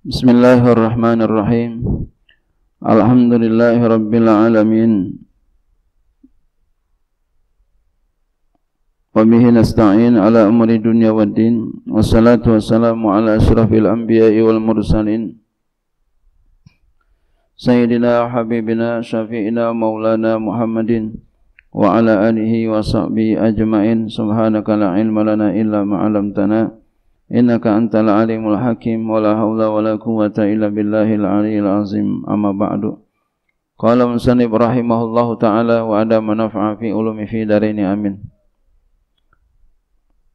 Bismillahirrahmanirrahim. Alhamdulillahirabbil alamin. ala umuri dunya waddin. Wassalatu wassalamu ala asyrafil anbiya'i Sayyidina habibina syafi'ina maulana Muhammadin wa ala alihi wa ajmain. Subhanaka illa ma 'allamtana innaka antal alimul hakim wala haula wala quwata illa billahil aliyil azim amma ba'du qala musannif rahimahullahu taala wa ada manaf'a fi ulumi fi darini amin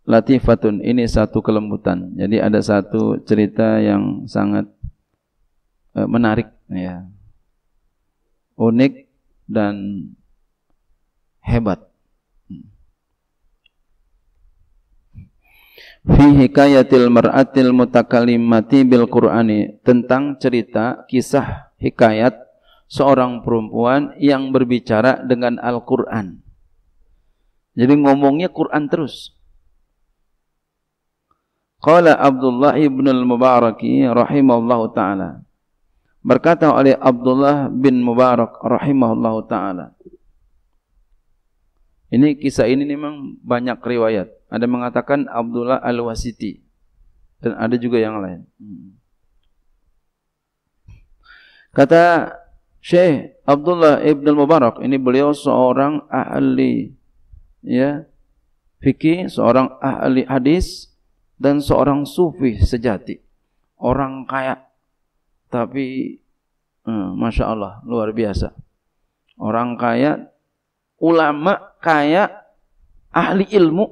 latifatun ini satu kelembutan jadi ada satu cerita yang sangat uh, menarik ya unik dan hebat fi hikayatil mar'atil mutakalimati bil Qur'ani tentang cerita kisah hikayat seorang perempuan yang berbicara dengan Al-Qur'an. Jadi ngomongnya Qur'an terus. Qala Abdullah ibn al-Mubaraki rahimallahu taala. Berkata oleh Abdullah bin Mubarak rahimahullahu taala. Ini kisah ini memang banyak riwayat. Ada mengatakan Abdullah Al-Wasiti dan ada juga yang lain. Kata Syekh Abdullah Ibn Mubarak, ini beliau seorang ahli ya fikih, seorang ahli hadis dan seorang sufi sejati. Orang kaya tapi hmm, masya Allah luar biasa. Orang kaya, ulama kaya, ahli ilmu,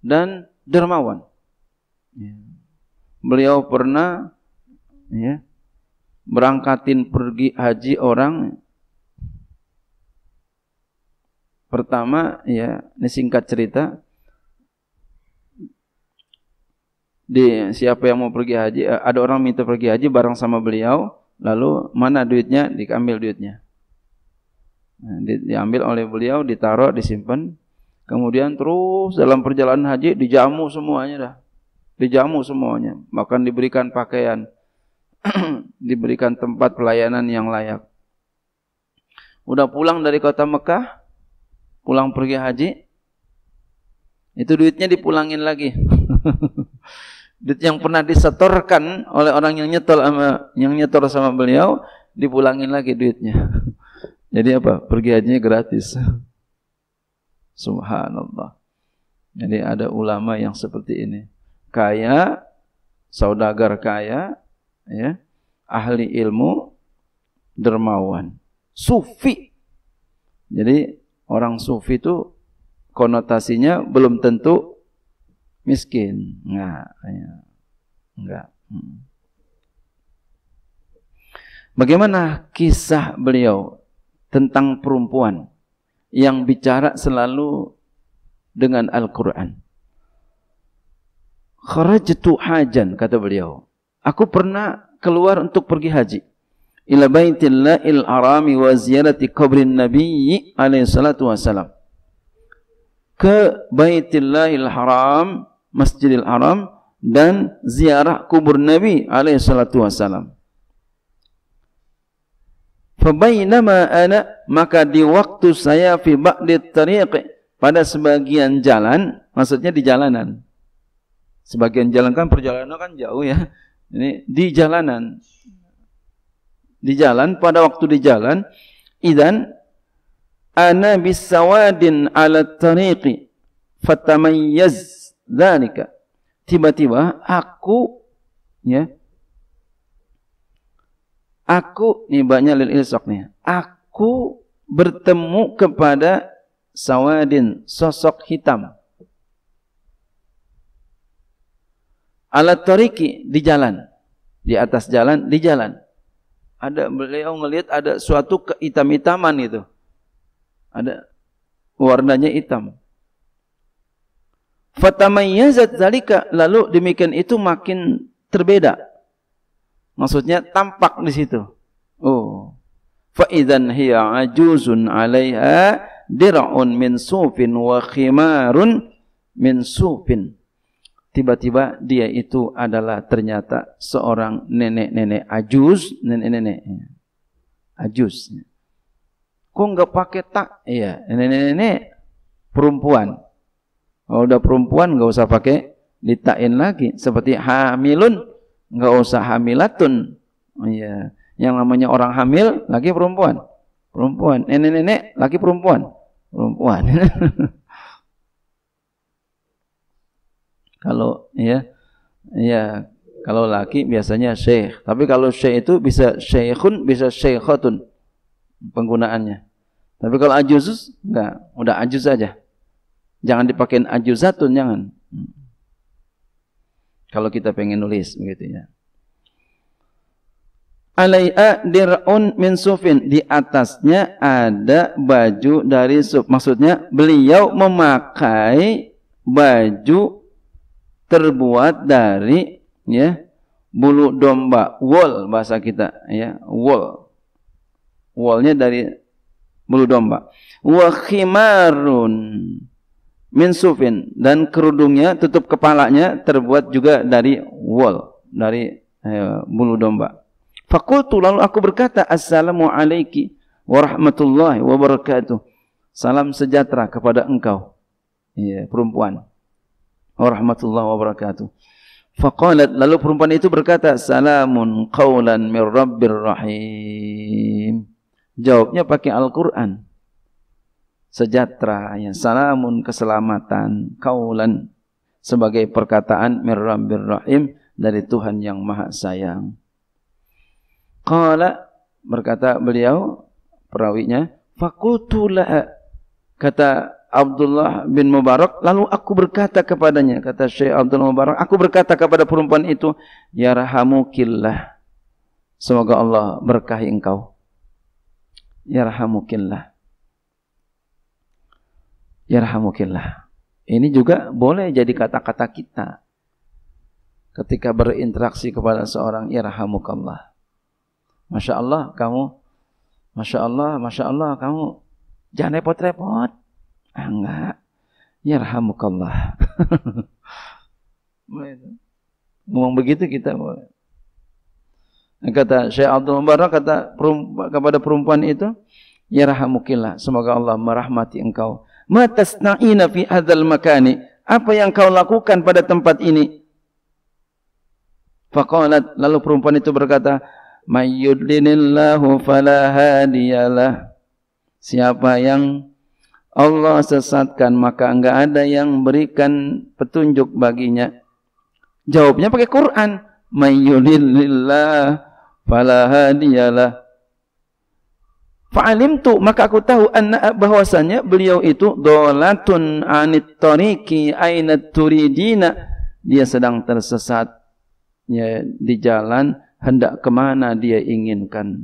dan dermawan. Ya. Beliau pernah ya, berangkatin pergi haji orang pertama ya ini singkat cerita di siapa yang mau pergi haji eh, ada orang minta pergi haji bareng sama beliau lalu mana duitnya diambil duitnya Nah, diambil oleh beliau, ditaruh, disimpan. Kemudian terus dalam perjalanan haji dijamu semuanya dah. Dijamu semuanya, bahkan diberikan pakaian, diberikan tempat pelayanan yang layak. Udah pulang dari kota Mekah, pulang pergi haji, itu duitnya dipulangin lagi. Duit yang pernah disetorkan oleh orang yang nyetor sama yang nyetor sama beliau, dipulangin lagi duitnya. Jadi apa? Pergi hajinya gratis. Subhanallah. Jadi ada ulama yang seperti ini. Kaya, saudagar kaya, ya, ahli ilmu, dermawan. Sufi. Jadi orang sufi itu konotasinya belum tentu miskin. Enggak. Ya. Enggak. Hmm. Bagaimana kisah beliau? tentang perempuan yang bicara selalu dengan Al-Quran. Kharajtu hajan, kata beliau. Aku pernah keluar untuk pergi haji. Ila baitillah il arami wa ziyarati qabrin nabiyyi alaihi salatu wassalam. Ke baitillah il haram, masjidil haram, dan ziarah kubur Nabi alaihi salatu wassalam. Fabainama ana maka di waktu saya fi ba'di tariq pada sebagian jalan, maksudnya di jalanan. Sebagian jalan kan perjalanan kan jauh ya. Ini di jalanan. Di jalan pada waktu di jalan idan ana bisawadin ala tariq fatamayyaz dzalika. Tiba-tiba aku ya Aku nih banyak lil ilsok nih. Aku bertemu kepada sawadin, sosok hitam. Alat toriki di jalan, di atas jalan, di jalan. Ada beliau melihat ada suatu kehitam-hitaman itu. Ada warnanya hitam. Fatamayyazat zalika lalu demikian itu makin terbeda Maksudnya tampak di situ. Oh. Fa idzan hiya ajuzun 'alaiha dir'un min sufin wa khimarun min sufin. Tiba-tiba dia itu adalah ternyata seorang nenek-nenek ajuz, nenek-nenek. Ajuz. Kok enggak pakai tak? Iya, nenek-nenek perempuan. Kalau udah perempuan enggak usah pakai ditain lagi seperti hamilun nggak usah hamilatun. Oh, iya. Yang namanya orang hamil lagi perempuan. Perempuan. Nenek-nenek lagi perempuan. Perempuan. kalau ya ya kalau laki biasanya syekh. Tapi kalau syekh itu bisa syekhun, bisa syekhatun penggunaannya. Tapi kalau ajuzus enggak, udah ajuz aja. Jangan dipakein ajuzatun jangan. Kalau kita pengen nulis begitu ya. Alai'a dir'un min sufin. Di atasnya ada baju dari suf. Maksudnya beliau memakai baju terbuat dari ya bulu domba wool bahasa kita ya wool woolnya dari bulu domba wa khimarun min sufin dan kerudungnya tutup kepalanya terbuat juga dari wool dari eh, bulu domba. Fakultu lalu aku berkata assalamu alayki warahmatullahi wabarakatuh. Salam sejahtera kepada engkau. Ya, perempuan. Warahmatullahi wabarakatuh. Faqalat lalu perempuan itu berkata salamun qaulan min rabbir rahim. Jawabnya pakai Al-Qur'an sejahtera ya salamun keselamatan kaulan sebagai perkataan mir rabbir rahim dari Tuhan yang maha sayang qala berkata beliau perawinya fakultu kata Abdullah bin Mubarak lalu aku berkata kepadanya kata Syekh Abdul Mubarak aku berkata kepada perempuan itu ya rahamukillah semoga Allah berkahi engkau ya rahamukillah Yarhamukillah. Ini juga boleh jadi kata-kata kita ketika berinteraksi kepada seorang Yarhamukallah. Masya Allah kamu, Masya Allah, Masya Allah kamu jangan repot-repot. Ah, enggak. Yarhamukallah. Ngomong begitu kita boleh. Kata Syekh Abdul Mubarak kata perempuan, kepada perempuan itu, Yarhamukillah, semoga Allah merahmati engkau matasna'ina fi hadzal makani? Apa yang kau lakukan pada tempat ini? Faqalat lalu perempuan itu berkata, "Mayyudlinillahu fala hadiyalah." Siapa yang Allah sesatkan maka enggak ada yang berikan petunjuk baginya. Jawabnya pakai Quran. Mayyudlilillah fala hadiyalah. Fa'alimtu maka aku tahu anna bahwasanya beliau itu dolatun anit tariqi aina turidina dia sedang tersesat ya, di jalan hendak kemana dia inginkan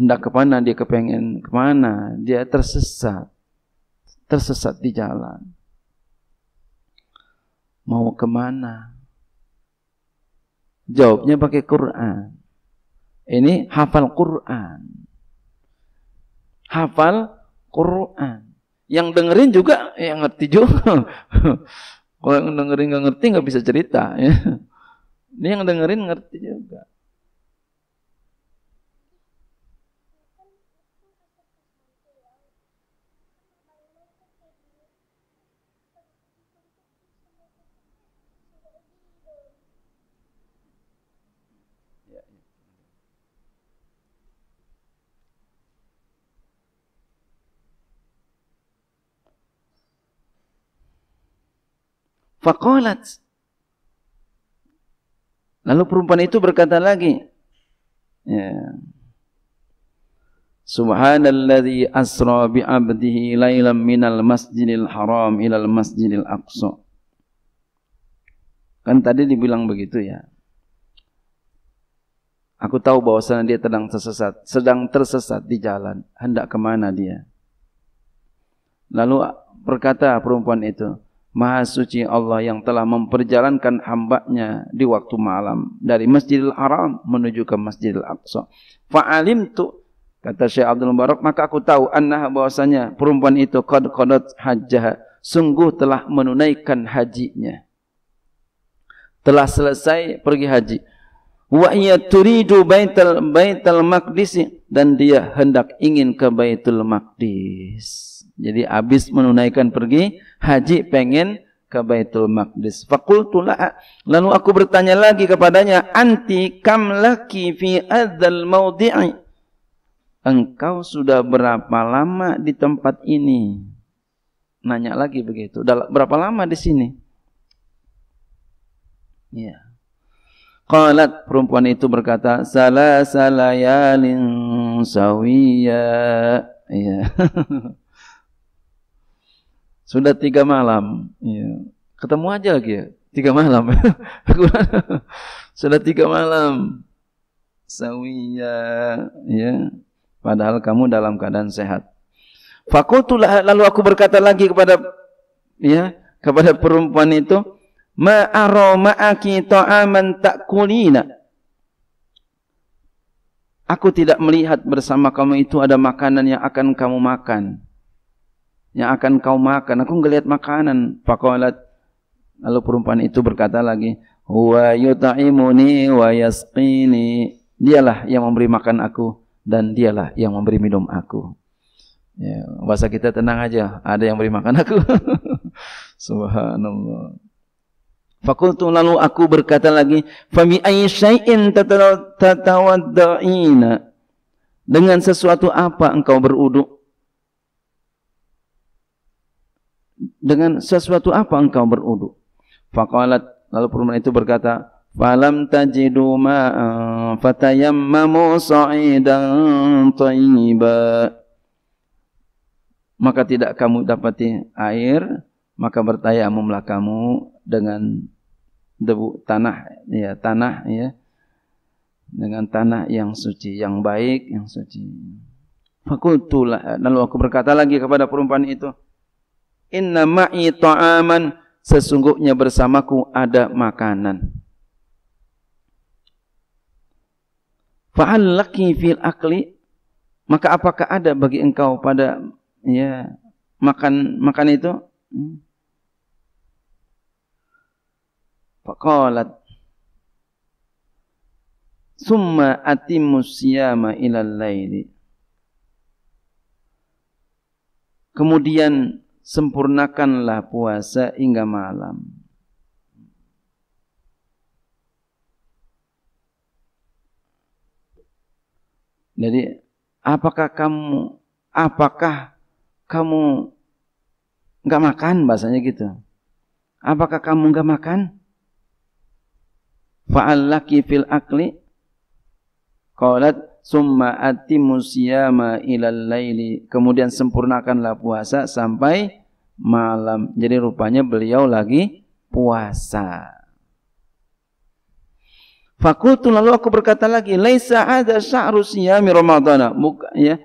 hendak ke mana dia kepengen kemana dia tersesat tersesat di jalan mau kemana jawabnya pakai Quran ini hafal Quran hafal Quran. Yang dengerin juga yang ngerti juga. Kalau yang dengerin nggak ngerti nggak bisa cerita. Ya. Ini yang dengerin ngerti juga. Fakolat. Lalu perempuan itu berkata lagi, ya. Subhanalladzi asra bi 'abdihi lailan minal masjidil haram ilal masjidil aqsa. Kan tadi dibilang begitu ya. Aku tahu bahwasanya dia sedang tersesat, sedang tersesat di jalan, hendak kemana dia. Lalu berkata perempuan itu, Maha suci Allah yang telah memperjalankan hambanya di waktu malam dari Masjidil Haram menuju ke Masjidil Aqsa. Fa'alim tu kata Syekh Abdul Mubarak maka aku tahu annah bahwasanya perempuan itu qad qadat hajjah sungguh telah menunaikan hajinya. Telah selesai pergi haji. Wa iya turidu baital baital maqdis dan dia hendak ingin ke Baitul Maqdis. Jadi habis menunaikan pergi haji pengen ke Baitul Maqdis. Fakultu Lalu aku bertanya lagi kepadanya, "Anti kam laki fi adzal maudi'i?" Engkau sudah berapa lama di tempat ini? Nanya lagi begitu. Berapa lama di sini? Ya. Qalat perempuan itu berkata, "Salasalayalin sawiya." Ya. Sudah tiga malam. Ya. Ketemu aja lagi ya. Tiga malam. Sudah tiga malam. Sawiya. Ya. Padahal kamu dalam keadaan sehat. Fakultulah lalu aku berkata lagi kepada ya kepada perempuan itu ma'aro ma'aki ta'aman ta'kulina Aku tidak melihat bersama kamu itu ada makanan yang akan kamu makan yang akan kau makan. Aku ngelihat makanan. Faqalat lalu perempuan itu berkata lagi, "Huwa yut'imuni wa yasqini." Dialah yang memberi makan aku dan dialah yang memberi minum aku. Ya, bahasa kita tenang aja, ada yang beri makan aku. Subhanallah. Fakultu lalu aku berkata lagi, "Fami aisyai'in tatawadda'ina?" Dengan sesuatu apa engkau beruduk? dengan sesuatu apa engkau berudu? Faqalat lalu perempuan itu berkata, "Falam tajidu ma'an fatayammamu sa'idan thayyiba." Maka tidak kamu dapati air, maka bertayamumlah kamu dengan debu tanah ya, tanah ya. Dengan tanah yang suci, yang baik, yang suci. Fakultulah. Lalu aku berkata lagi kepada perempuan itu, inna ma'i ta'aman sesungguhnya bersamaku ada makanan fa'allaki fil akli maka apakah ada bagi engkau pada ya makan makan itu hmm. faqalat summa atimus siyama ilal laili kemudian sempurnakanlah puasa hingga malam. Jadi apakah kamu apakah kamu nggak makan bahasanya gitu? Apakah kamu nggak makan? Fa'allaki fil akli qalat summa ati siyama ilal laili kemudian sempurnakanlah puasa sampai malam jadi rupanya beliau lagi puasa Fakultu lalu aku berkata lagi, laisa ada sya'ru siyami Ramadana. ya.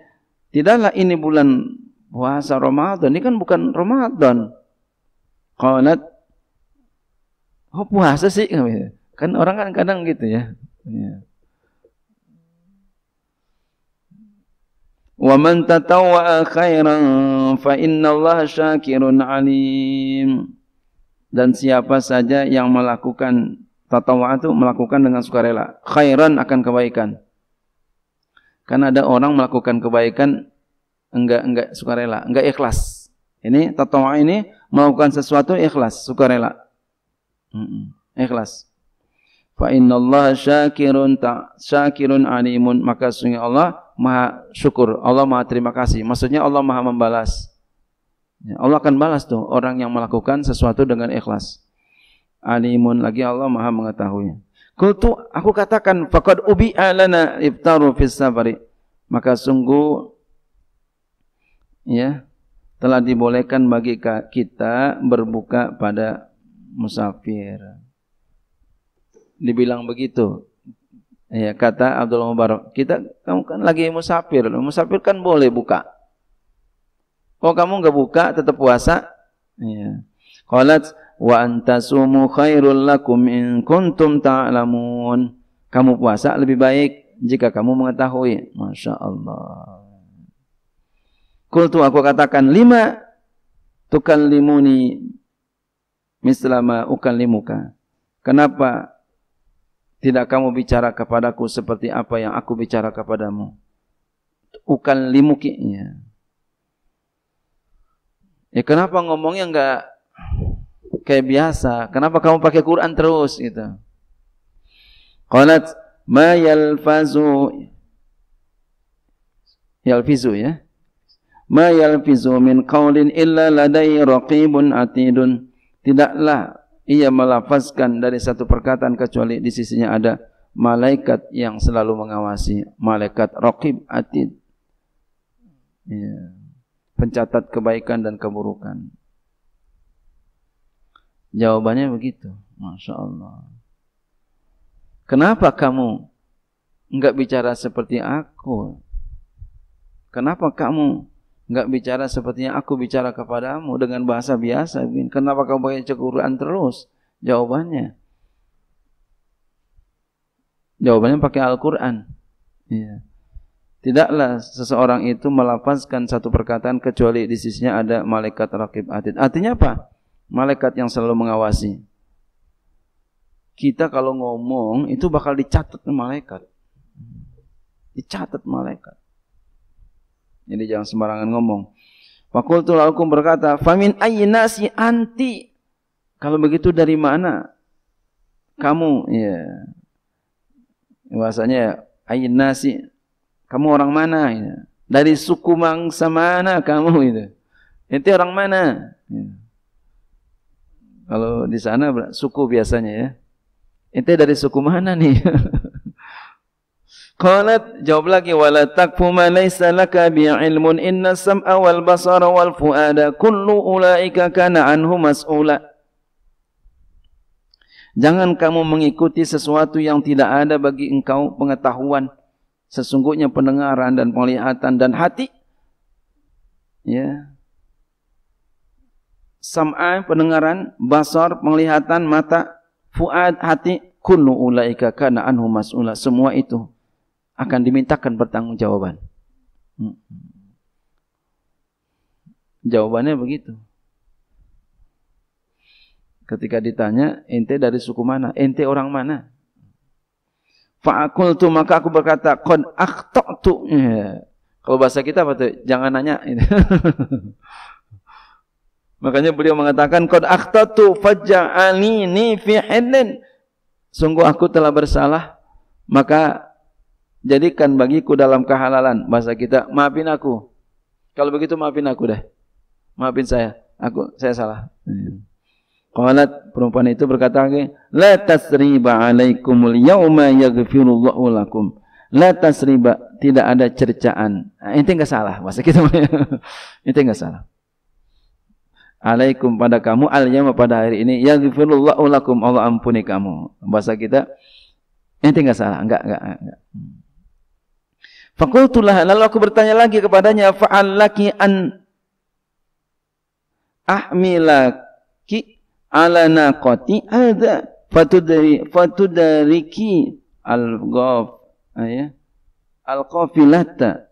Tidaklah ini bulan puasa Ramadan. Ini kan bukan Ramadan. Qalat Oh puasa sih kan orang kan kadang gitu ya. ya. wa man tatawwa'a khairan fa innallaha syakirun alim dan siapa saja yang melakukan tatawwa itu melakukan dengan sukarela khairan akan kebaikan karena ada orang melakukan kebaikan enggak enggak sukarela enggak ikhlas ini tatawwa ini melakukan sesuatu ikhlas sukarela ikhlas fa innallaha syakirun ta syakirun alimun maka sungguh Allah maha syukur, Allah maha terima kasih. Maksudnya Allah maha membalas. Ya, Allah akan balas tuh orang yang melakukan sesuatu dengan ikhlas. Alimun lagi Allah maha mengetahui. Kultu aku katakan faqad ubi alana iftaru fis safari. Maka sungguh ya telah dibolehkan bagi kita berbuka pada musafir. Dibilang begitu Ya, kata Abdul Mubarak, kita kamu kan lagi musafir, musafir kan boleh buka. Kalau kamu nggak buka, tetap puasa. Ya. Qalat wa antasumu khairul lakum in kuntum ta'lamun. Kamu puasa lebih baik jika kamu mengetahui. Masya Allah. Kultu aku katakan lima limuni mislama limuka. Kenapa tidak kamu bicara kepadaku seperti apa yang aku bicara kepadamu. Ukan limukinya. Ya kenapa ngomongnya enggak kayak biasa? Kenapa kamu pakai Quran terus gitu? Qalat ma yalfazu yalfizu ya. Ma yalfizu min kaulin illa ladai raqibun atidun. Tidaklah ia melafazkan dari satu perkataan kecuali di sisinya ada malaikat yang selalu mengawasi, malaikat rohib atid. Ya. Pencatat kebaikan dan keburukan. Jawabannya begitu. Masya Allah. Kenapa kamu enggak bicara seperti aku? Kenapa kamu enggak bicara sepertinya aku bicara kepadamu dengan bahasa biasa. Kenapa kamu pakai cekuruan terus? Jawabannya. Jawabannya pakai Al-Quran. Ya. Tidaklah seseorang itu melafazkan satu perkataan kecuali di sisinya ada malaikat rakib atid. Artinya apa? Malaikat yang selalu mengawasi. Kita kalau ngomong itu bakal dicatat malaikat. Dicatat malaikat. Jadi jangan sembarangan ngomong. Fakultu lakum berkata, "Famin ayyinasi anti?" Kalau begitu dari mana? Kamu, ya. Bahasanya ayyinasi. Kamu orang mana? Ya. Dari suku mangsa mana kamu itu? Itu orang mana? Ya. Kalau di sana suku biasanya ya. Ente dari suku mana nih? Qalat jawab lagi wala takfu ma laysa laka bi ilmun inna sam'a wal basara wal fuada kullu ulaika kana anhu mas'ula Jangan kamu mengikuti sesuatu yang tidak ada bagi engkau pengetahuan sesungguhnya pendengaran dan penglihatan dan hati ya sam'a pendengaran basar penglihatan mata fuad hati kullu ulaika kana anhu mas'ula semua itu akan dimintakan pertanggungjawaban. Hmm. Jawabannya begitu. Ketika ditanya, ente dari suku mana? Ente orang mana? Fa'akultu maka aku berkata, kon aktok tuh. Ya. Kalau bahasa kita apa tuh? Jangan nanya. Makanya beliau mengatakan qad akhtatu faj'alini fi hinnin. Sungguh aku telah bersalah, maka jadikan bagiku dalam kehalalan bahasa kita maafin aku kalau begitu maafin aku deh, maafin saya aku saya salah Qalat perempuan itu berkata lagi la tasriba alaikumul yauma yaghfirullahu lakum la tasriba tidak ada cercaan nah, ente enggak salah bahasa kita ente enggak salah alaikum pada kamu al yauma pada hari ini yaghfirullahu lakum Allah ampuni kamu bahasa kita ente enggak salah enggak enggak enggak Fakultulah lalu aku bertanya lagi kepadanya fa'allaki an ahmilaki ala naqati ada fatudari fatudariki al ghaf ah, ya al qafilata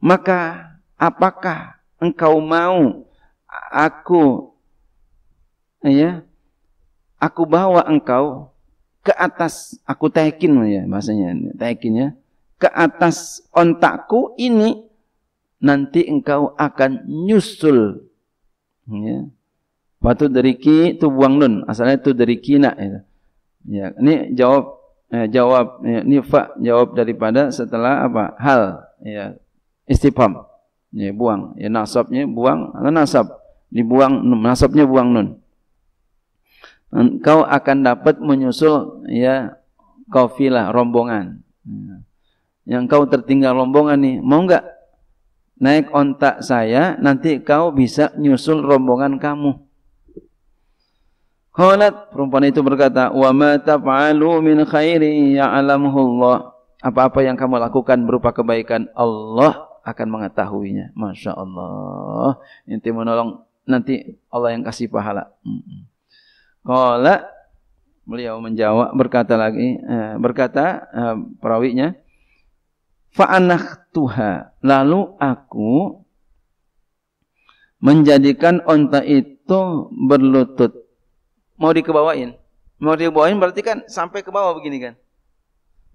maka apakah engkau mau aku ah, ya aku bawa engkau ke atas aku taikin ya bahasanya taikin ya ke atas ontakku ini, nanti engkau akan nyusul. Ya. Waktu dari ki itu buang nun, asalnya itu dari kina. Ya. ya. Ini jawab eh, jawab ya, ini fa jawab daripada setelah apa hal ya istifham ya buang ya nasabnya buang atau nasab dibuang nasabnya buang nun engkau akan dapat menyusul ya kafilah rombongan ya yang kau tertinggal rombongan nih mau nggak naik ontak saya nanti kau bisa nyusul rombongan kamu Kholat perempuan itu berkata wa ma taf'alu min khairi ya'lamuhu Allah apa-apa yang kamu lakukan berupa kebaikan Allah akan mengetahuinya Masya Allah nanti menolong nanti Allah yang kasih pahala Kholat beliau menjawab berkata lagi eh, berkata eh, perawinya Fa'anah tuha. Lalu aku menjadikan onta itu berlutut. Mau dikebawain? Mau dikebawain berarti kan sampai ke bawah begini kan?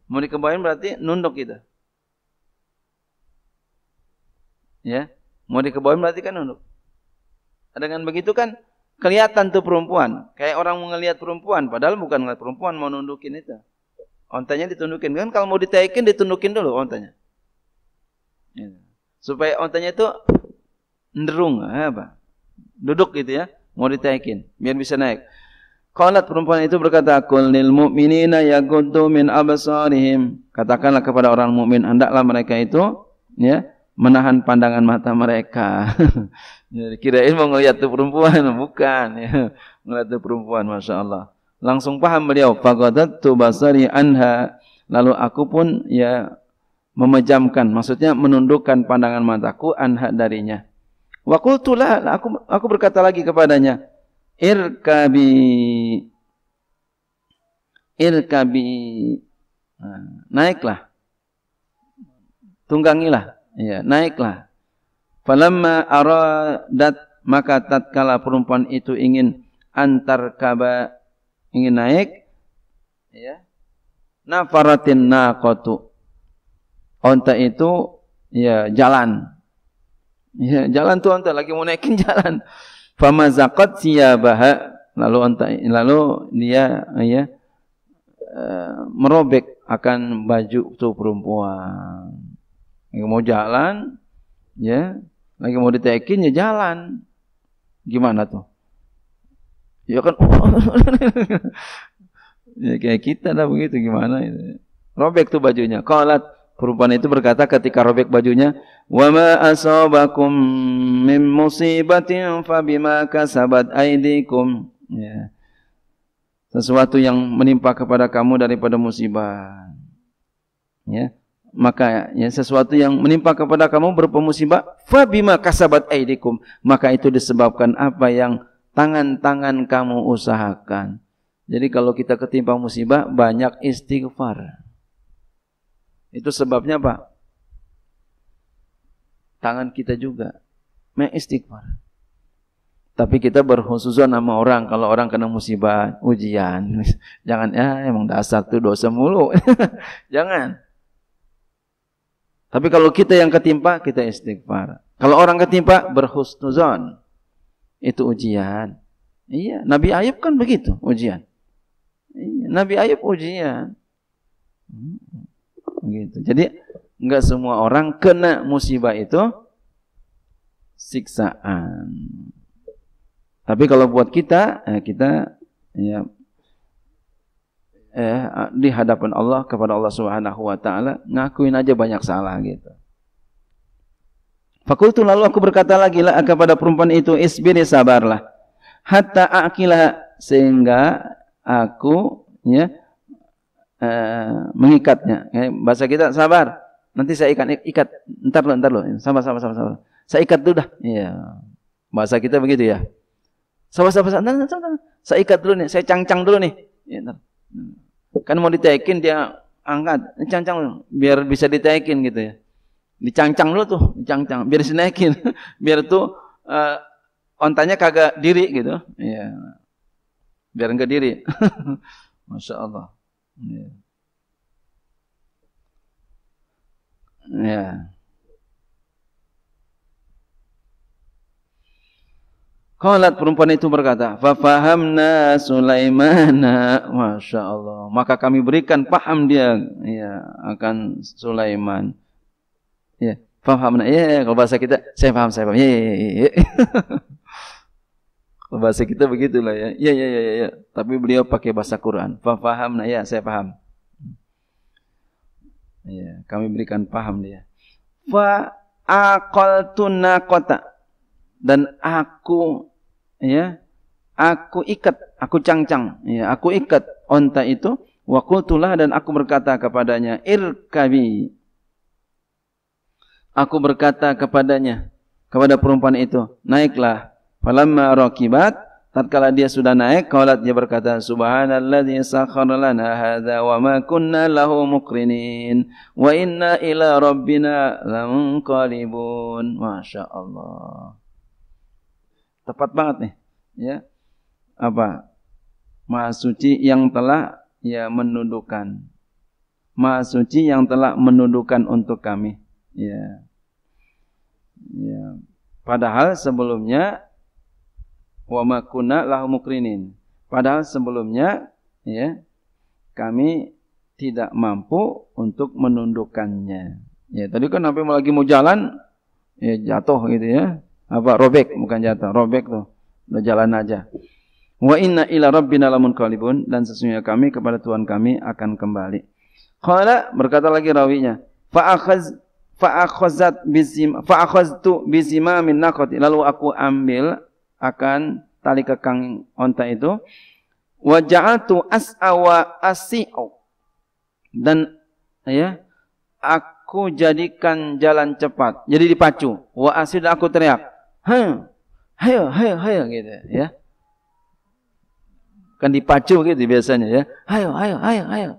Mau dikebawain berarti nunduk kita. Gitu. Ya, mau dikebawain berarti kan nunduk. Dengan begitu kan kelihatan tuh perempuan. Kayak orang mau ngelihat perempuan, padahal bukan ngelihat perempuan mau nundukin itu. Ontanya ditundukin. Kan kalau mau ditaikin ditundukin dulu ontanya. Iya. Supaya ontanya itu nerung eh, apa? Duduk gitu ya. Mau ditaikin biar bisa naik. Qalat perempuan itu berkata, "Qul lil mu'minina yaghuddu min absarihim." Katakanlah kepada orang mukmin, hendaklah mereka itu ya menahan pandangan mata mereka. Jadi kirain mau ngelihat tuh perempuan, bukan ya. tuh perempuan, Masya Allah. Langsung paham beliau, faqadat tu basari anha. Lalu aku pun ya memejamkan, maksudnya menundukkan pandangan mataku anha darinya. Wa qultu aku aku berkata lagi kepadanya, irkabi irkabi nah, naiklah tunggangilah ya naiklah falamma aradat maka tatkala perempuan itu ingin antar kaba ingin naik ya nafaratin naqatu onta itu ya jalan ya jalan tuh onta lagi mau naikin jalan famazaqat siyabaha lalu onta lalu dia ya eh, merobek akan baju tuh perempuan lagi mau jalan ya lagi mau ditekin ya jalan gimana tuh Ya kan. Oh. ya kayak kita lah begitu gimana itu. Robek tuh bajunya. Kalat perempuan itu berkata ketika robek bajunya, "Wa ma asabakum min musibatin fabima kasabat aydikum." Ya. Sesuatu yang menimpa kepada kamu daripada musibah. Ya. Maka ya sesuatu yang menimpa kepada kamu berupa musibah, maka kasabat aydikum. Maka itu disebabkan apa yang tangan-tangan kamu usahakan. Jadi kalau kita ketimpa musibah banyak istighfar. Itu sebabnya apa? Tangan kita juga istighfar. Tapi kita berhususan sama orang kalau orang kena musibah, ujian. Jangan ya emang dasar tuh dosa mulu. Jangan. Tapi kalau kita yang ketimpa, kita istighfar. Kalau orang ketimpa berhusnuzon. Itu ujian. Iya, Nabi Ayub kan begitu ujian. Iya, Nabi Ayub ujian. Hmm, begitu. Jadi enggak semua orang kena musibah itu siksaan. Tapi kalau buat kita, eh, kita ya eh, di hadapan Allah kepada Allah Subhanahu wa taala ngakuin aja banyak salah gitu. Fakultu lalu aku berkata lagi lah kepada perempuan itu isbiri sabarlah hatta akila sehingga aku ya uh, mengikatnya. Ya, bahasa kita sabar. Nanti saya ikat ikat. ntar lo, ntar lo. Sabar, sabar, sabar, sabar. Saya ikat dulu dah. Iya. Bahasa kita begitu ya. Sabar, sabar, sabar. sabar, sabar. Saya ikat dulu nih. Saya cangcang dulu nih. Ya, Kan mau ditekin dia angkat, cangcang biar bisa ditekin gitu ya. Dicangcang dulu tuh, dicangcang. Biar dinaikin. Biar tuh uh, ontanya kagak diri gitu. Iya. Biar enggak diri. Masya Allah. Iya. Yeah. Yeah. perempuan itu berkata, fahamna Sulaimana." Masya Allah. Maka kami berikan paham dia ya, akan Sulaiman. Ya. Paham, paham. Ya, iya, kalau bahasa kita, saya paham, saya paham. Ya, ya, ya, ya. kalau bahasa kita begitulah ya. Ya, ya, ya, ya, ya. Tapi beliau pakai bahasa Quran. Faham, paham. Nah, ya, saya paham. Ya, kami berikan paham dia. Fa aqaltuna kota dan aku ya aku ikat aku cangcang -cang, ya aku ikat onta itu wa qultulah dan aku berkata kepadanya irkabi aku berkata kepadanya kepada perempuan itu, "Naiklah." Falamma raqibat tatkala dia sudah naik, qalat dia berkata, "Subhanalladzi sakhkhara lana hadza wa ma kunna lahu muqrinin wa inna ila rabbina lamunqalibun." Masya Allah. Tepat banget nih, ya. Apa? Maha suci yang telah ya menundukkan Maha suci yang telah menundukkan untuk kami. Ya. Ya. Padahal sebelumnya wa ma kunna lahu mukrinin. Padahal sebelumnya ya kami tidak mampu untuk menundukkannya. Ya, tadi kan sampai lagi mau jalan ya jatuh gitu ya. Apa robek bukan jatuh, robek tuh. Udah jalan aja. Wa inna ila rabbina lamunqalibun dan sesungguhnya kami kepada Tuhan kami akan kembali. Qala berkata lagi rawinya, fa akhaz fa'akhazat bizim fa'akhaztu bizimamin naqati lalu aku ambil akan tali kekang onta itu wa ja'altu as'awa asi'u dan ya aku jadikan jalan cepat jadi dipacu wa asid aku teriak hayo hayo hayo hayo gitu ya kan dipacu gitu biasanya ya hayo hayo hayo hayo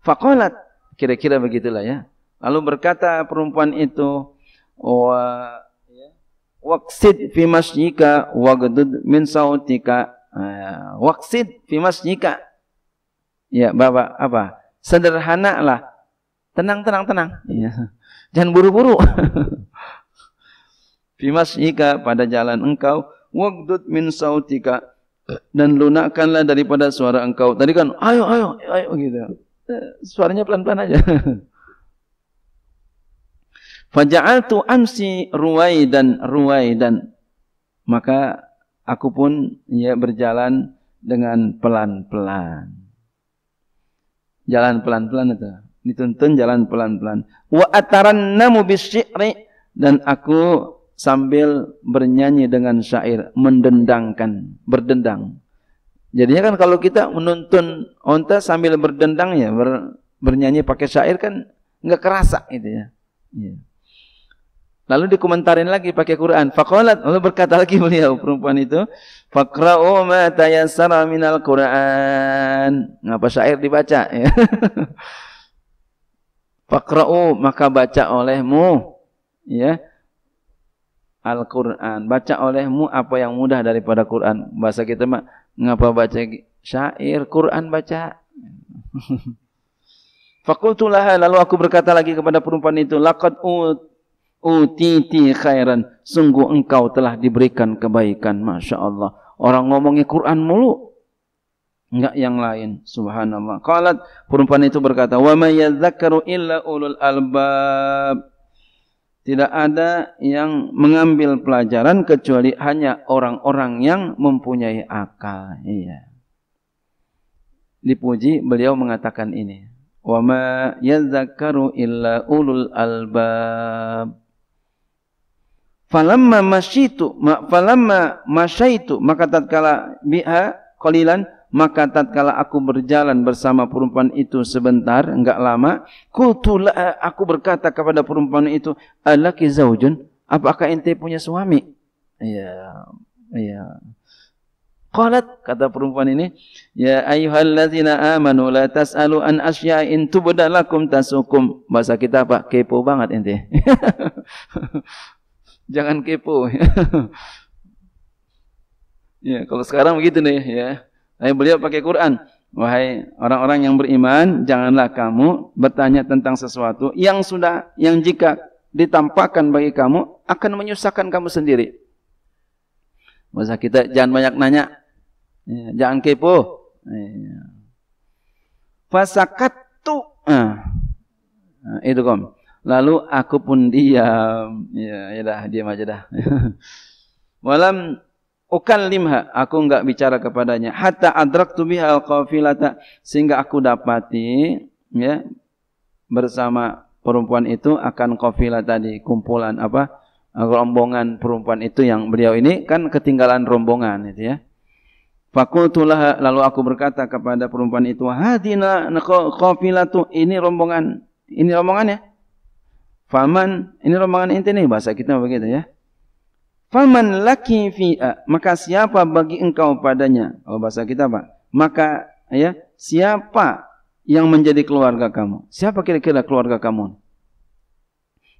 Fakolat kira-kira begitulah ya Lalu berkata perempuan itu, wa ya, waqsid fi masjika wagdud min sautika. Ah, waksid fi masjika. Ya, Bapak, apa? Sederhanalah. Tenang, tenang, tenang. Ya. Jangan buru-buru. fi masjika pada jalan engkau wagdud min sautika dan lunakkanlah daripada suara engkau. Tadi kan ayo ayo ayo gitu. Eh, suaranya pelan-pelan aja. Faja'altu amsi ruwai dan ruwai dan maka aku pun ya berjalan dengan pelan-pelan. Jalan pelan-pelan itu. Dituntun jalan pelan-pelan. Wa atarannamu bisyri dan aku sambil bernyanyi dengan syair, mendendangkan, berdendang. Jadinya kan kalau kita menuntun onta sambil berdendang ya, ber, bernyanyi pakai syair kan nggak kerasa gitu ya. Yeah. Lalu dikomentarin lagi pakai Quran. Fakolat lalu berkata lagi beliau perempuan itu, "Faqra'u ma min al Quran." Ngapa syair dibaca ya? maka baca olehmu ya. Al-Quran. Baca olehmu apa yang mudah daripada Quran. Bahasa kita mak ngapa baca syair, Quran baca. Fakultulah lalu aku berkata lagi kepada perempuan itu, lakat ut Utiti oh, khairan. Sungguh engkau telah diberikan kebaikan. Masya Allah. Orang ngomongnya Quran mulu. Enggak yang lain. Subhanallah. Qalat perempuan itu berkata, "Wa may illa ulul albab." Tidak ada yang mengambil pelajaran kecuali hanya orang-orang yang mempunyai akal. Iya. Dipuji beliau mengatakan ini. Wa ma yadhakkaru illa ulul albab. falamma masyitu ma falamma masyaitu maka tatkala biha qalilan maka tatkala aku berjalan bersama perempuan itu sebentar enggak lama qultula aku berkata kepada perempuan itu alaki zaujun apakah ente punya suami iya iya qalat kata perempuan ini ya ayyuhallazina amanu la tasalu an asya'a in tubdalakum tasukum bahasa kita apa kepo banget ente jangan kepo. ya, kalau sekarang begitu nih ya. Ayah beliau pakai Quran. Wahai orang-orang yang beriman, janganlah kamu bertanya tentang sesuatu yang sudah yang jika ditampakkan bagi kamu akan menyusahkan kamu sendiri. Masa kita jangan banyak nanya. Ya, jangan kepo. Fasakat ya. Fasakatu. Nah, ah, itu kom. Lalu aku pun diam. Ya, ya dah, diam aja dah. Walam limha, aku enggak bicara kepadanya hatta adraktu biha al-qafilata sehingga aku dapati ya bersama perempuan itu akan qafilah tadi, kumpulan apa? rombongan perempuan itu yang beliau ini kan ketinggalan rombongan itu ya. Fakultulah lalu aku berkata kepada perempuan itu, hadina tuh ini rombongan, ini rombongan ya. Faman, ini rombongan inti nih bahasa kita begitu ya. Faman laki fi'a, eh, maka siapa bagi engkau padanya? Oh bahasa kita Pak. Maka ya, siapa yang menjadi keluarga kamu? Siapa kira-kira keluarga kamu?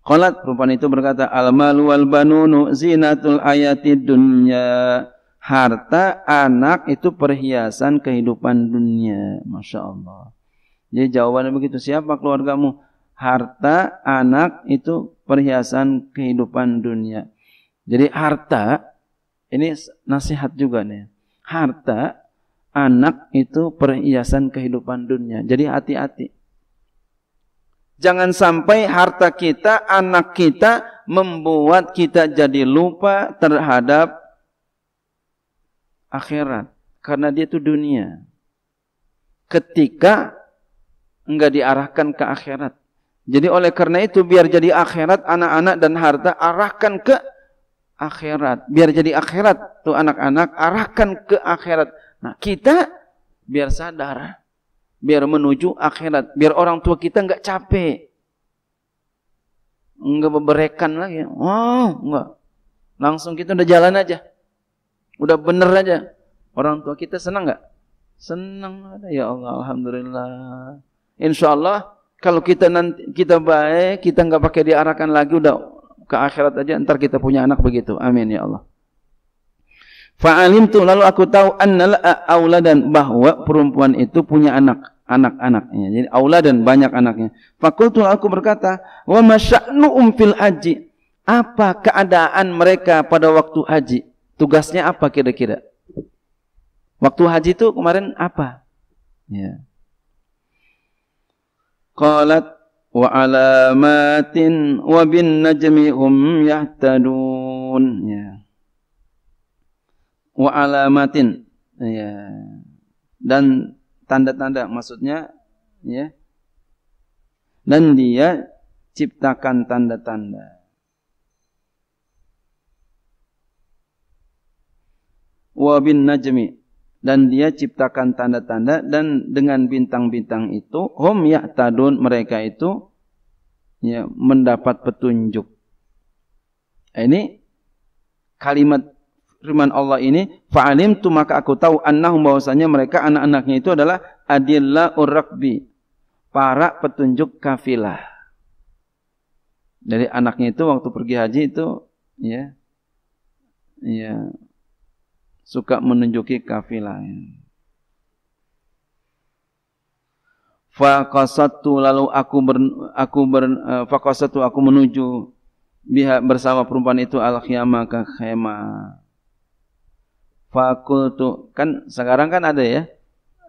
Qalat perempuan itu berkata, "Al-malu wal banunu zinatul ayati dunya." Harta anak itu perhiasan kehidupan dunia. Masya Allah. Jadi jawabannya begitu. Siapa keluargamu? harta, anak itu perhiasan kehidupan dunia. Jadi harta ini nasihat juga nih. Harta, anak itu perhiasan kehidupan dunia. Jadi hati-hati. Jangan sampai harta kita, anak kita membuat kita jadi lupa terhadap akhirat karena dia itu dunia. Ketika enggak diarahkan ke akhirat. Jadi oleh karena itu biar jadi akhirat anak-anak dan harta arahkan ke akhirat. Biar jadi akhirat tuh anak-anak arahkan ke akhirat. Nah kita biar sadar, biar menuju akhirat, biar orang tua kita nggak capek, nggak beberekan lagi. Oh nggak, langsung kita udah jalan aja, udah bener aja. Orang tua kita senang nggak? Senang ada ya Allah, alhamdulillah. Insya Allah kalau kita nanti kita baik, kita nggak pakai diarahkan lagi, udah ke akhirat aja, ntar kita punya anak begitu. Amin ya Allah. Fa'alim tuh lalu aku tahu annal dan bahwa perempuan itu punya anak anak-anaknya. Jadi auladan banyak anaknya. Fakultu aku berkata, wa masya'nu'um umfil haji. Apa keadaan mereka pada waktu haji? Tugasnya apa kira-kira? Waktu haji itu kemarin apa? Ya qalat wa alamatin wa bin najmi hum yahtadun ya wa alamatin ya dan tanda-tanda maksudnya ya dan dia ciptakan tanda-tanda wa bin najmi dan dia ciptakan tanda-tanda dan dengan bintang-bintang itu hum tadun mereka itu ya mendapat petunjuk. Ini kalimat firman Allah ini fa'alim tu maka aku tahu annahum bahwasanya mereka anak-anaknya itu adalah adillah urakbi para petunjuk kafilah. Dari anaknya itu waktu pergi haji itu ya ya suka menunjuki kafilahnya. Fakosatu lalu aku ber, aku ber, eh, fakosatu aku menuju bihak bersama perempuan itu al khiyama ke khema. Fakultu kan sekarang kan ada ya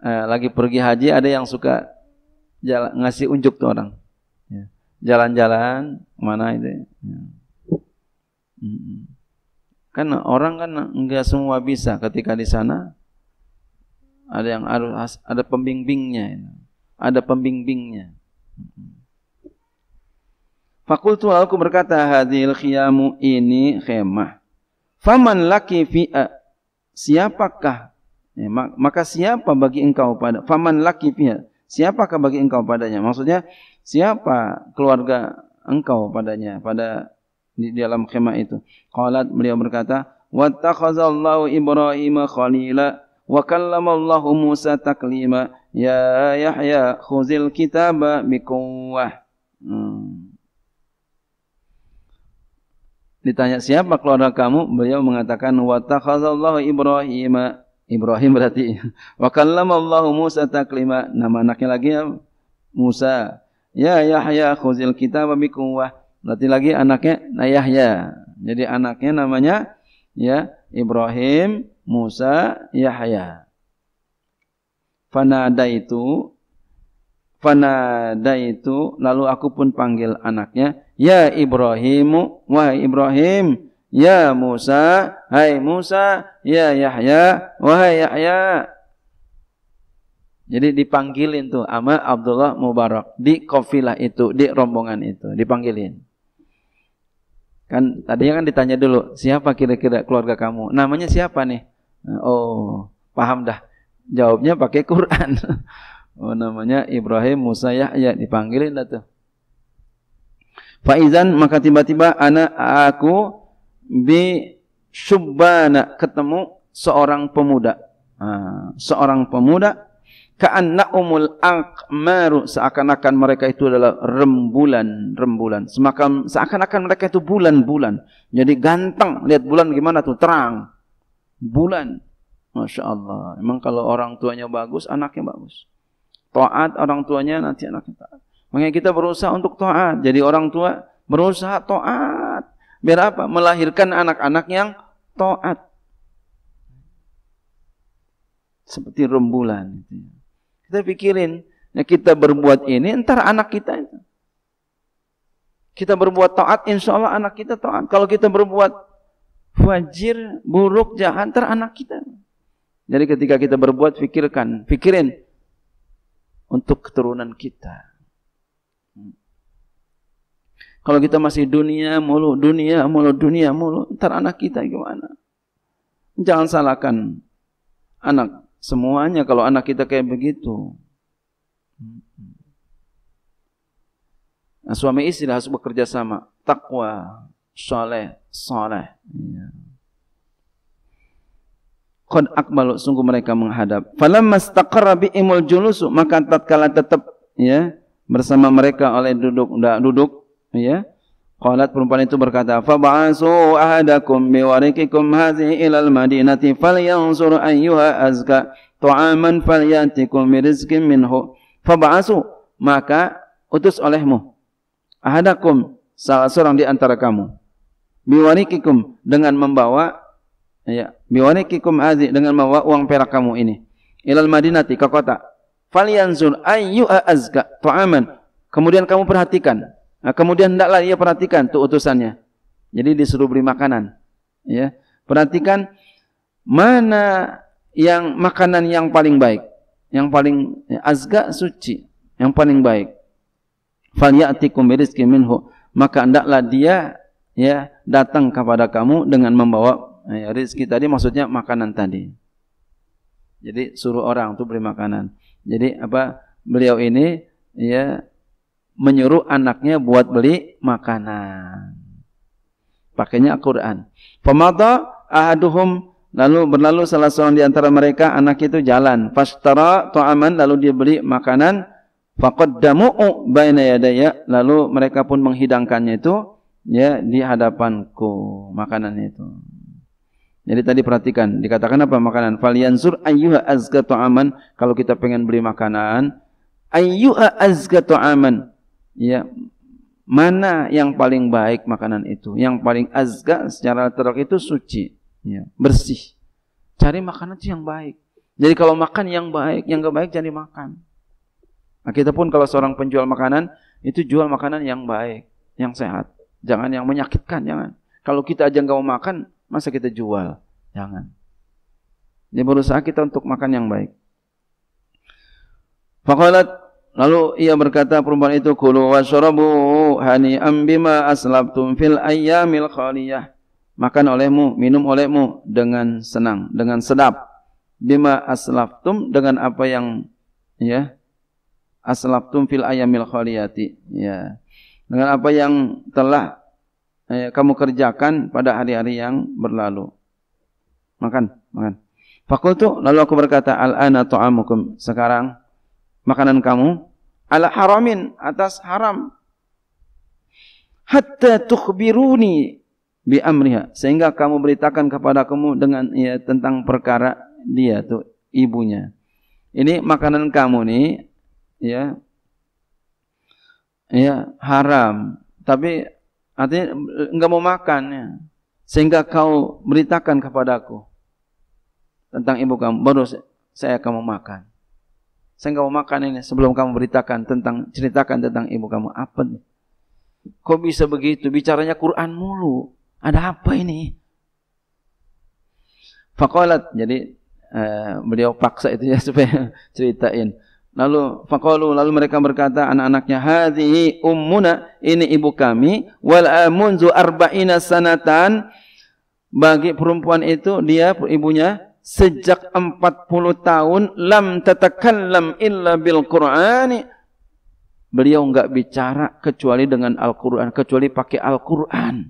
eh, lagi pergi haji ada yang suka jalan, ngasih unjuk tuh orang ya, jalan-jalan mana itu ya. Hmm kan orang kan enggak semua bisa ketika di sana ada yang harus ada pembimbingnya ada pembimbingnya Fakultu aku berkata hadil khiyamu ini khemah faman laki fi'a eh, siapakah ya, maka siapa bagi engkau pada faman laki fi'a siapakah bagi engkau padanya maksudnya siapa keluarga engkau padanya pada di dalam khemah itu. Qalat beliau berkata, "Wattakhazallahu Ibrahim khalila wa kallamallahu Musa taklima ya Yahya khuzil kitaba bikuwah." Hmm. Ditanya siapa keluarga kamu? Beliau mengatakan wattakhazallahu Ibrahim. Ibrahim berarti wa kallamallahu Musa taklima. Nama anaknya lagi Musa. Ya Yahya khuzil kitaba bikuwah Nanti lagi anaknya nah Yahya. Jadi anaknya namanya ya Ibrahim, Musa, Yahya. Fanada itu fanada itu lalu aku pun panggil anaknya, "Ya Ibrahimu, wahai Ibrahim, ya Musa, hai Musa, ya Yahya, wahai Yahya." Jadi dipanggilin tuh sama Abdullah Mubarak di kafilah itu, di rombongan itu, dipanggilin. Kan tadinya kan ditanya dulu, siapa kira-kira keluarga kamu? Namanya siapa nih? Oh, paham dah. Jawabnya pakai Quran. Oh, namanya Ibrahim, Musa, Yahya dipanggilin dah tuh. Faizan maka tiba-tiba anak aku bi syubbana ketemu seorang pemuda. Nah, seorang pemuda umul aqmaru seakan-akan mereka itu adalah rembulan-rembulan. Semakan seakan-akan mereka itu bulan-bulan. Jadi ganteng, lihat bulan gimana tuh terang. Bulan. Masya Allah. Emang kalau orang tuanya bagus, anaknya bagus. Taat orang tuanya, nanti anaknya taat. Makanya kita berusaha untuk taat. Jadi orang tua berusaha taat. Biar apa? Melahirkan anak-anak yang taat. Seperti rembulan. Gitu ya. Kita pikirin, ya kita berbuat ini, entar anak kita itu. Kita berbuat taat, insya Allah anak kita taat. Kalau kita berbuat fajir, buruk, jahat, entar anak kita. Jadi ketika kita berbuat, pikirkan, pikirin untuk keturunan kita. Kalau kita masih dunia mulu, dunia mulu, dunia mulu, ntar anak kita gimana? Jangan salahkan anak Semuanya kalau anak kita kayak begitu. Nah, suami istri harus bekerja sama. Takwa, soleh, soleh. Ya. Qad akmalu sungguh mereka menghadap. Falamma istaqarra bi'imul julusu maka tatkala tetap ya bersama mereka oleh duduk duduk ya Qalat perempuan itu berkata, "Fab'asu ahadakum biwarikikum hadhihi ila al-Madinati falyanzur ayyuha azka ta'aman falyatikum birizqin minhu." Fab'asu, maka utus olehmu ahadakum salah seorang di antara kamu biwarikikum dengan membawa ya biwarikikum hadhi dengan membawa uang perak kamu ini al madinati ke kota falyanzur ayyuha azka ta'aman. Kemudian kamu perhatikan Nah, kemudian hendaklah ia perhatikan tuh utusannya. Jadi disuruh beri makanan. Ya, perhatikan mana yang makanan yang paling baik, yang paling ya, azga suci, yang paling baik. Falyatikum birizqin minhu. Maka hendaklah dia ya datang kepada kamu dengan membawa ya, rezeki tadi maksudnya makanan tadi. Jadi suruh orang tuh beri makanan. Jadi apa beliau ini ya menyuruh anaknya buat beli makanan. Pakainya Al-Quran. Pemata ahaduhum lalu berlalu salah seorang di antara mereka anak itu jalan. Fashtara to'aman lalu dia beli makanan. Faqaddamu'u baina yadaya lalu mereka pun menghidangkannya itu ya di hadapanku makanan itu. Jadi tadi perhatikan, dikatakan apa makanan? Falyansur ayyuha azka ta'aman. Kalau kita pengen beli makanan, ayyuha azka ta'aman ya mana yang paling baik makanan itu yang paling azga secara terok itu suci ya bersih cari makanan itu yang baik jadi kalau makan yang baik yang gak baik jangan dimakan nah, kita pun kalau seorang penjual makanan itu jual makanan yang baik yang sehat jangan yang menyakitkan jangan kalau kita aja nggak mau makan masa kita jual jangan dia berusaha kita untuk makan yang baik Fakohat. Lalu ia berkata perempuan itu kulu washrabu ambima bima aslabtum fil ayyamil khaliyah. Makan olehmu, minum olehmu dengan senang, dengan sedap. Bima tum dengan apa yang ya aslaftum fil ayyamil khaliyati. Ya. Dengan apa yang telah eh, kamu kerjakan pada hari-hari yang berlalu. Makan, makan. Fakultu lalu aku berkata al ana ta'amukum. Sekarang makanan kamu ala haramin atas haram hatta tukhbiruni bi amriha sehingga kamu beritakan kepada kamu dengan ya, tentang perkara dia tuh ibunya ini makanan kamu nih ya ya haram tapi artinya enggak mau makan ya. sehingga kau beritakan kepadaku tentang ibu kamu baru saya akan memakan saya nggak mau makan ini sebelum kamu beritakan tentang ceritakan tentang ibu kamu. Apa nih? Kok bisa begitu? Bicaranya Quran mulu. Ada apa ini? Fakolat. Jadi eh, beliau paksa itu ya supaya ceritain. Lalu fakolu lalu mereka berkata anak-anaknya hadi ummuna ini ibu kami wal munzu arba'ina sanatan bagi perempuan itu dia ibunya sejak 40 tahun lam tatakallam illa bil Qur'ani beliau enggak bicara kecuali dengan Al-Qur'an kecuali pakai Al-Qur'an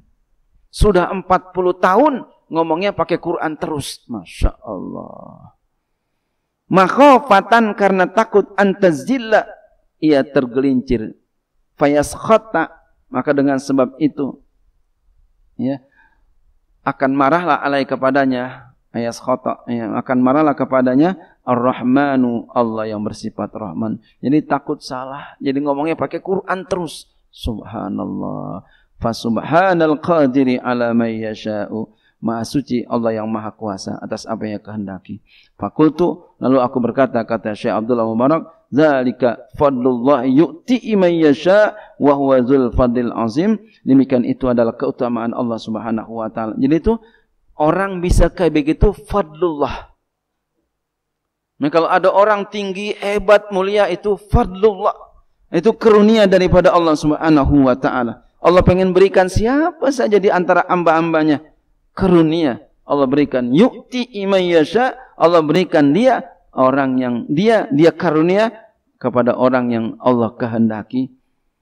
sudah 40 tahun ngomongnya pakai Quran terus Masya Allah makhofatan karena takut antazilla ia tergelincir fayaskhata maka dengan sebab itu ya akan marahlah alai kepadanya ayas khata ya, akan marahlah kepadanya Ar-Rahmanu Allah yang bersifat Rahman. Jadi takut salah. Jadi ngomongnya pakai Quran terus. Subhanallah. Fa Subhanal qadiri ala may yasha'u. Maha suci Allah yang maha kuasa atas apa yang kehendaki. Fakultu lalu aku berkata kata Syekh Abdullah Mubarak, "Zalika fadlullah yu'ti man yasha wa huwa dzul fadlil azim." Demikian itu adalah keutamaan Allah Subhanahu wa taala. Jadi itu Orang bisa kayak begitu fadlullah. Nah, kalau ada orang tinggi, hebat, mulia itu fadlullah. Itu karunia daripada Allah Subhanahu wa taala. Allah pengen berikan siapa saja di antara hamba-hambanya karunia Allah berikan. Yukti iman Allah berikan dia orang yang dia dia karunia kepada orang yang Allah kehendaki.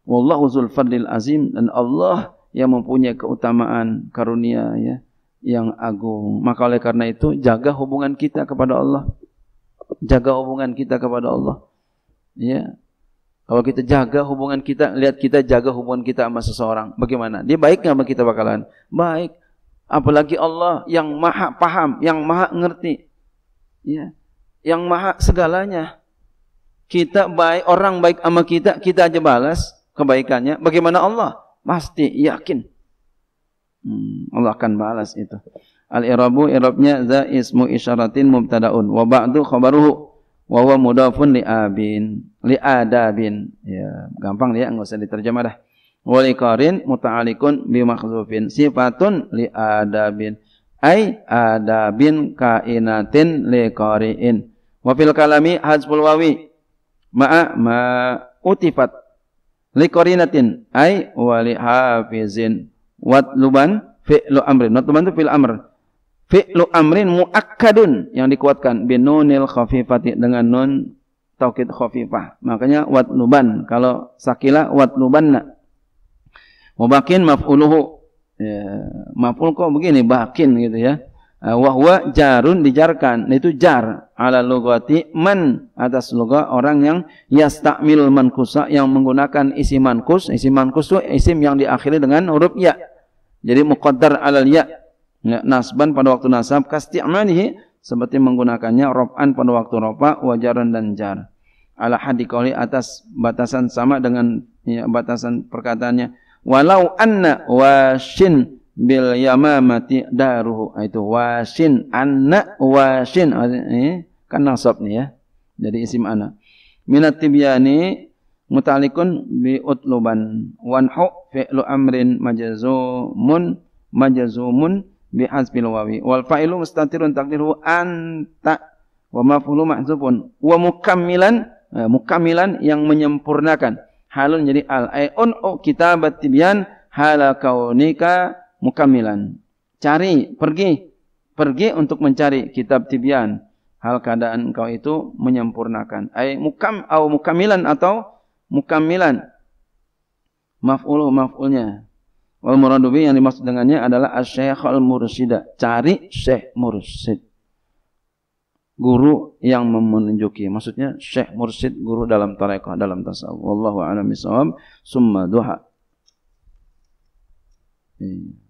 Wallahu zul fadlil azim dan Allah yang mempunyai keutamaan karunia ya yang agung. Maka oleh karena itu jaga hubungan kita kepada Allah. Jaga hubungan kita kepada Allah. Ya. Kalau kita jaga hubungan kita, lihat kita jaga hubungan kita sama seseorang. Bagaimana? Dia baik enggak sama kita bakalan? Baik. Apalagi Allah yang maha paham, yang maha ngerti. Ya. Yang maha segalanya. Kita baik, orang baik sama kita, kita aja balas kebaikannya. Bagaimana Allah? Pasti, yakin. Hmm, Allah akan balas itu. Al-i'rabu i'rabnya za ismu isyaratin mubtada'un wa ba'du khabaruhu wa huwa mudafun li abin li adabin. Ya, gampang ya, enggak usah diterjemah dah. Wa liqarin muta'alikun bi mahzufin sifatun li adabin. Ai adabin kainatin li qari'in. Wa fil kalami hazful wawi ma'a ma utifat li qarinatin ai wa li hafizin watluban fi'lu amrin watluban itu fil amr fi'lu amrin muakkadun yang dikuatkan binunil khafifati dengan nun taukid khafifah makanya watluban kalau sakila watlubanna mubakin maf'uluhu ya, maf'ul kok begini bakin gitu ya wahwa eh, jarun dijarkan itu jar ala lugati man atas luga orang yang yastakmil mankusa yang menggunakan isi mankus isi mankus itu isim yang diakhiri dengan huruf ya jadi muqaddar alal ya nasban pada waktu nasab amanihi seperti menggunakannya rob'an pada waktu ropa wajaran dan jar. Ala hadikoli atas batasan sama dengan ya, batasan perkataannya. Walau anna washin bil yamamati daruhu. Ah, itu washin anna washin. Ah, ini kan nasab nih ya. Jadi isim ana. Minat tibyani mutalikun bi utluban wanhu fi'lu amrin majazumun majazumun bi hasbil wawi wal fa'ilu mustatirun takdiru anta wa maf'ulu mahzufun wa mukammilan eh, mukammilan yang menyempurnakan halun jadi al ayun kitabat tibyan hala kaunika mukammilan cari pergi pergi untuk mencari kitab tibyan hal keadaan engkau itu menyempurnakan ay mukam au mukamilan atau mukamilan maf'uluh maf'ulnya wal muradubi yang dimaksud dengannya adalah asy-syaikhul mursida cari syekh mursid guru yang menunjuki maksudnya syekh mursid guru dalam tarekah dalam tasawuf wallahu a'lam summa duha hmm.